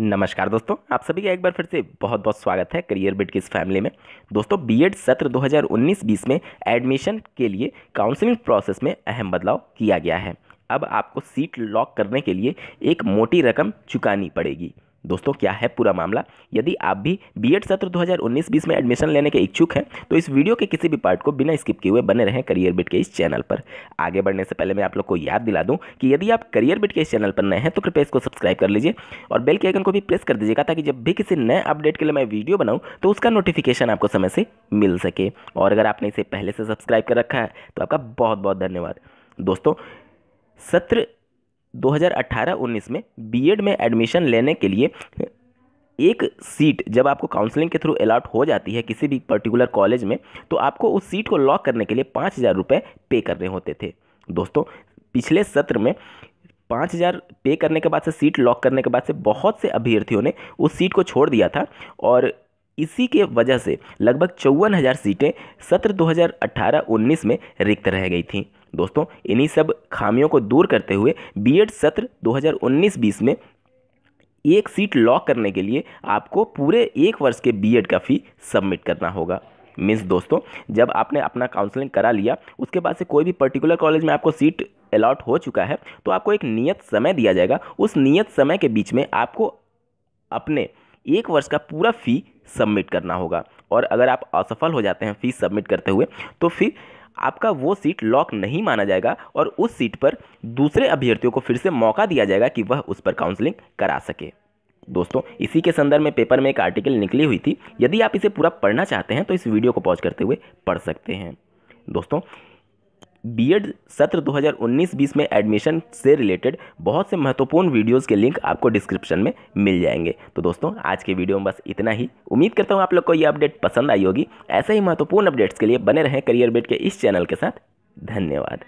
नमस्कार दोस्तों आप सभी का एक बार फिर से बहुत बहुत स्वागत है करियर बिट की इस फैमिली में दोस्तों बीएड सत्र 2019-20 में एडमिशन के लिए काउंसलिंग प्रोसेस में अहम बदलाव किया गया है अब आपको सीट लॉक करने के लिए एक मोटी रकम चुकानी पड़ेगी दोस्तों क्या है पूरा मामला यदि आप भी बीएड सत्र 2019-20 में एडमिशन लेने के इच्छुक हैं तो इस वीडियो के किसी भी पार्ट को बिना स्किप किए हुए बने रहें करियर बिट के इस चैनल पर आगे बढ़ने से पहले मैं आप लोग को याद दिला दूं कि यदि आप करियर बिट के इस चैनल पर नए हैं तो कृपया इसको सब्सक्राइब कर लीजिए और बेल के आइकन को भी प्रेस कर दीजिएगा ताकि जब भी किसी नए अपडेट के लिए मैं वीडियो बनाऊँ तो उसका नोटिफिकेशन आपको समय से मिल सके और अगर आपने इसे पहले से सब्सक्राइब कर रखा है तो आपका बहुत बहुत धन्यवाद दोस्तों सत्र 2018-19 में बीएड में एडमिशन लेने के लिए एक सीट जब आपको काउंसलिंग के थ्रू अलाट हो जाती है किसी भी पर्टिकुलर कॉलेज में तो आपको उस सीट को लॉक करने के लिए पाँच हज़ार रुपये पे करने होते थे दोस्तों पिछले सत्र में पाँच हज़ार पे करने के बाद से सीट लॉक करने के बाद से बहुत से अभ्यर्थियों ने उस सीट को छोड़ दिया था और इसी के वजह से लगभग चौवन हज़ार सीटें सत्र 2018-19 में रिक्त रह गई थीं दोस्तों इन्हीं सब खामियों को दूर करते हुए बीएड सत्र 2019-20 में एक सीट लॉक करने के लिए आपको पूरे एक वर्ष के बीएड का फ़ी सबमिट करना होगा मीन्स दोस्तों जब आपने अपना काउंसलिंग करा लिया उसके बाद से कोई भी पर्टिकुलर कॉलेज में आपको सीट अलॉट हो चुका है तो आपको एक नियत समय दिया जाएगा उस नियत समय के बीच में आपको अपने एक वर्ष का पूरा फ़ी सबमिट करना होगा और अगर आप असफल हो जाते हैं फ़ीस सबमिट करते हुए तो फिर आपका वो सीट लॉक नहीं माना जाएगा और उस सीट पर दूसरे अभ्यर्थियों को फिर से मौका दिया जाएगा कि वह उस पर काउंसलिंग करा सके दोस्तों इसी के संदर्भ में पेपर में एक आर्टिकल निकली हुई थी यदि आप इसे पूरा पढ़ना चाहते हैं तो इस वीडियो को पॉज करते हुए पढ़ सकते हैं दोस्तों बीएड सत्र 2019-20 में एडमिशन से रिलेटेड बहुत से महत्वपूर्ण वीडियोस के लिंक आपको डिस्क्रिप्शन में मिल जाएंगे तो दोस्तों आज के वीडियो में बस इतना ही उम्मीद करता हूँ आप लोग को ये अपडेट पसंद आई होगी ऐसे ही महत्वपूर्ण अपडेट्स के लिए बने रहें करियर बेट के इस चैनल के साथ धन्यवाद